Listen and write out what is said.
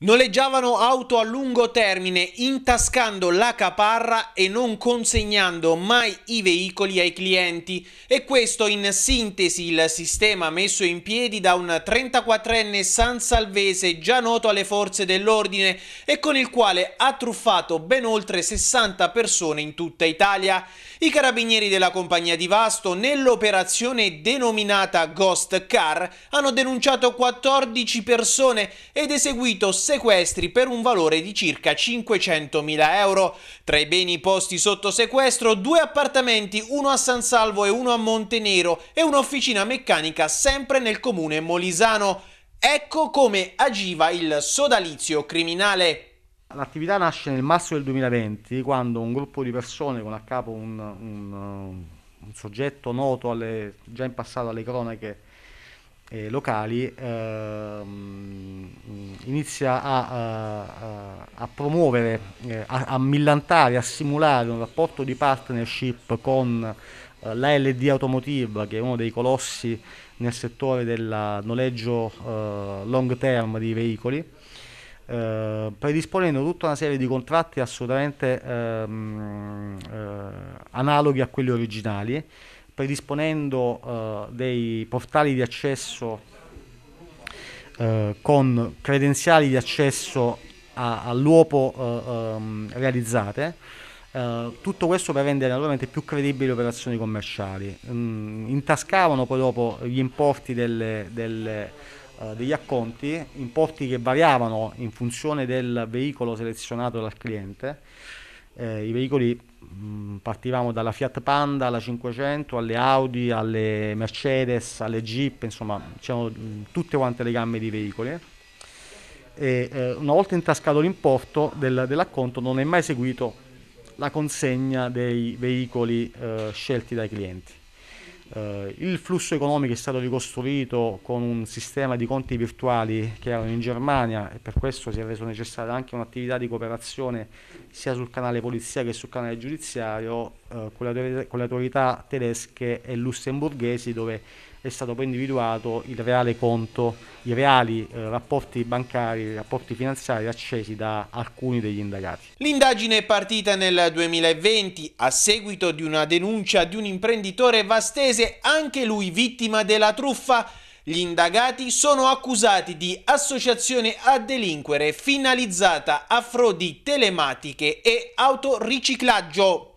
Noleggiavano auto a lungo termine, intascando la caparra e non consegnando mai i veicoli ai clienti. E questo in sintesi il sistema messo in piedi da un 34enne sansalvese già noto alle forze dell'ordine e con il quale ha truffato ben oltre 60 persone in tutta Italia. I carabinieri della compagnia di Vasto, nell'operazione denominata Ghost Car, hanno denunciato 14 persone ed eseguito sequestri per un valore di circa 500.000 euro. Tra i beni posti sotto sequestro, due appartamenti, uno a San Salvo e uno a Montenero e un'officina meccanica sempre nel comune molisano. Ecco come agiva il sodalizio criminale. L'attività nasce nel marzo del 2020 quando un gruppo di persone con a capo un, un, un soggetto noto alle, già in passato alle cronache eh, locali ehm, inizia a, a, a promuovere, eh, a, a, millantare, a simulare un rapporto di partnership con eh, l'ALD Automotive, che è uno dei colossi nel settore del noleggio eh, long term di veicoli, eh, predisponendo tutta una serie di contratti assolutamente ehm, eh, analoghi a quelli originali, predisponendo eh, dei portali di accesso eh, con credenziali di accesso a, all'uopo eh, um, realizzate. Uh, tutto questo per rendere naturalmente più credibili le operazioni commerciali. Mm, intascavano poi dopo gli importi delle, delle, uh, degli acconti, importi che variavano in funzione del veicolo selezionato dal cliente eh, i veicoli mh, mm, partivamo dalla Fiat Panda alla 500 alle Audi alle Mercedes alle Jeep insomma c'erano diciamo, mm, tutte quante le gambe di veicoli e, eh, una volta intascato l'importo del, dell'acconto non è mai seguito la consegna dei veicoli eh, scelti dai clienti eh, il flusso economico è stato ricostruito con un sistema di conti virtuali che erano in Germania e per questo si è reso necessaria anche un'attività di cooperazione sia sul canale polizia che sul canale giudiziario eh, con, le autorità, con le autorità tedesche e lussemburghesi dove è stato poi individuato il reale conto, i reali eh, rapporti bancari, i rapporti finanziari accesi da alcuni degli indagati. L'indagine è partita nel 2020 a seguito di una denuncia di un imprenditore vastese, anche lui vittima della truffa. Gli indagati sono accusati di associazione a delinquere finalizzata a frodi telematiche e autoriciclaggio.